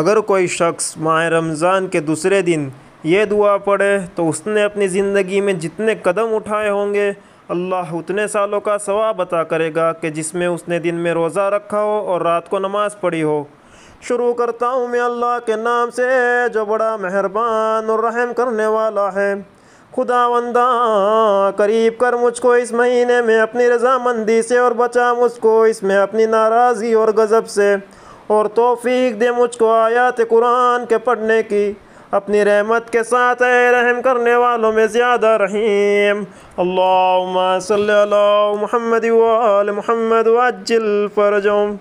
अगर कोई शख्स माह रमज़ान के दूसरे दिन ये दुआ पढ़े तो उसने अपनी ज़िंदगी में जितने कदम उठाए होंगे अल्लाह उतने सालों का सवाब अता करेगा कि जिसमें उसने दिन में रोज़ा रखा हो और रात को नमाज़ पढ़ी हो शुरू करता हूँ मैं अल्लाह के नाम से जो बड़ा मेहरबान और रहम करने वाला है खुदा वंदा करीब कर मुझको इस महीने में अपनी रजामंदी से और बचा मुझको इसमें अपनी नाराज़गी और गज़ब से और तोफ़ी दे मुझको आयात कुरान के पढ़ने की अपनी रहमत के साथ रहम करने वालों में ज़्यादा रहीम अल्लाह महमद वाल महमद वाजिल फरजम